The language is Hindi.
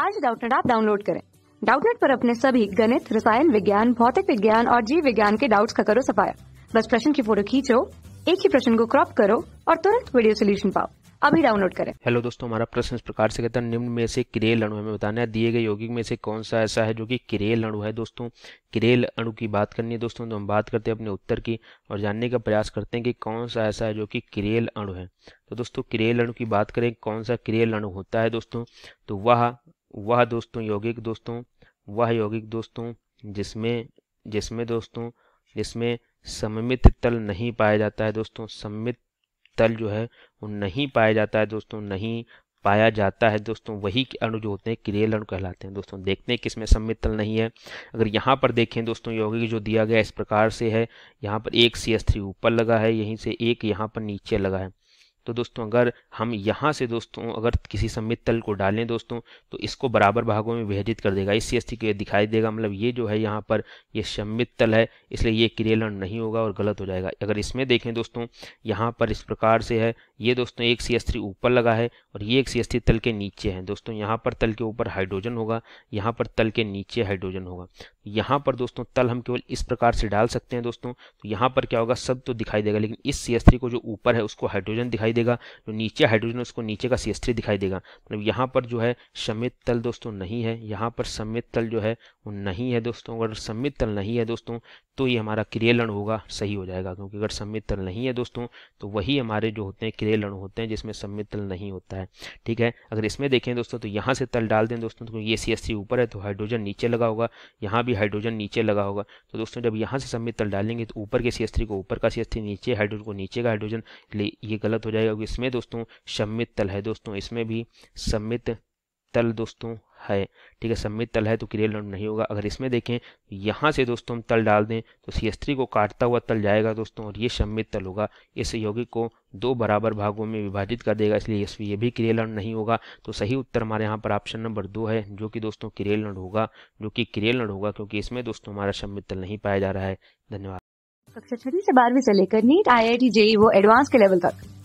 आज डाउटनेट आप डाउनलोड करें डाउटनेट पर अपने सभी गणित रसायन विज्ञान भौतिक विज्ञान और जीव विज्ञान के डाउट्स का करो सफाया बस प्रश्न की फोटो खींचो एक ही प्रश्न को क्रॉप करो और तुरंत वीडियो सोल्यूशन पाओ अभी डाउनलोड करें हेलो दोस्तों हमारा प्रश्न इस प्रकार से कहता है निम्न में से किरेल अणु हमें बताना है दिए गए यौगिक में से कौन सा ऐसा है जो कि किरेल अणु है दोस्तों किरेल अणु की बात करनी है दोस्तों तो हम बात करते हैं अपने उत्तर की और जानने का प्रयास करते हैं कि कौन सा ऐसा है जो कि किरेल अणु है तो दोस्तों किरेल अणु की बात करें कौन सा किरेल अणु होता है दोस्तों तो वह वह दोस्तों यौगिक दोस्तों वह यौगिक दोस्तों जिसमें जिसमें दोस्तों जिसमें सममित तल नहीं पाया जाता है दोस्तों सममित तल जो है वो नहीं पाया जाता है दोस्तों नहीं पाया जाता है दोस्तों वही अणु जो होते हैं क्रियल अणु कहलाते हैं दोस्तों देखते हैं किसमें सम्मित तल नहीं है अगर यहाँ पर देखें दोस्तों यौगिक जो दिया गया इस प्रकार से है यहाँ पर एक सी एस थ्री ऊपर लगा है यहीं से एक यहाँ पर नीचे लगा है तो दोस्तों अगर हम यहाँ से दोस्तों अगर किसी सम्मित तल को डालें दोस्तों तो इसको बराबर भागों में विभाजित कर देगा इस सी को दिखाई देगा मतलब ये जो है यहाँ पर ये सम्मित तल है इसलिए ये क्रियलन नहीं होगा और गलत हो जाएगा अगर इसमें देखें दोस्तों यहाँ पर इस प्रकार से है ये दोस्तों एक सी ऊपर लगा है और ये एक सी तल के नीचे है दोस्तों यहाँ पर तल के ऊपर हाइड्रोजन होगा यहाँ पर तल के नीचे हाइड्रोजन होगा यहाँ पर दोस्तों तल हम केवल इस प्रकार से डाल सकते हैं दोस्तों तो यहाँ पर क्या होगा सब तो दिखाई देगा लेकिन इस सी को जो ऊपर है उसको हाइड्रोजन दिखाई देगा जो नीचे हाइड्रोजन उसको नीचे का सी एस थ्री दिखाई देगा मतलब यहाँ पर जो है समित तल दोस्तों नहीं है यहाँ पर समित तल जो है वो नहीं है दोस्तों अगर समित तल नहीं है दोस्तों तो ये हमारा क्रियलण होगा सही हो जाएगा क्योंकि अगर समित तल नहीं है दोस्तों तो वही हमारे जो होते हैं क्रियलण होते हैं जिसमें समित तल नहीं होता है ठीक है अगर इसमें देखें दोस्तों तो यहाँ से तल डाल दें दोस्तों तो ये सी एस ऊपर है तो हाइड्रोजन नीचे लगा होगा यहाँ भी हाइड्रोजन नीचे लगा होगा तो दोस्तों जब यहाँ से समित तल डालेंगे तो ऊपर के सी को ऊपर का सी नीचे हाइड्रोजन को नीचे का हाइड्रोजन ये गलत हो जाएगा जाएगा क्योंकि इसमें दोस्तों सम्मित तल है दोस्तों इसमें भी सम्मित तल दोस्तों है ठीक है सम्मित तल है तो क्रियल नोड नहीं होगा अगर इसमें देखें यहाँ से दोस्तों हम तल डाल दें तो सी को काटता हुआ तल जाएगा दोस्तों और ये सम्मित तल होगा इस यौगिक को दो बराबर भागों में विभाजित कर देगा इसलिए इसमें ये भी क्रियल नोड नहीं होगा तो सही उत्तर हमारे यहाँ पर ऑप्शन नंबर दो है जो कि दोस्तों क्रियल नोड होगा जो कि क्रियल नोड होगा क्योंकि इसमें दोस्तों हमारा सम्मित तल नहीं पाया जा रहा है धन्यवाद कक्षा छठी से बारहवीं से लेकर NEET I I T JEE वो एडवांस के लेवल तक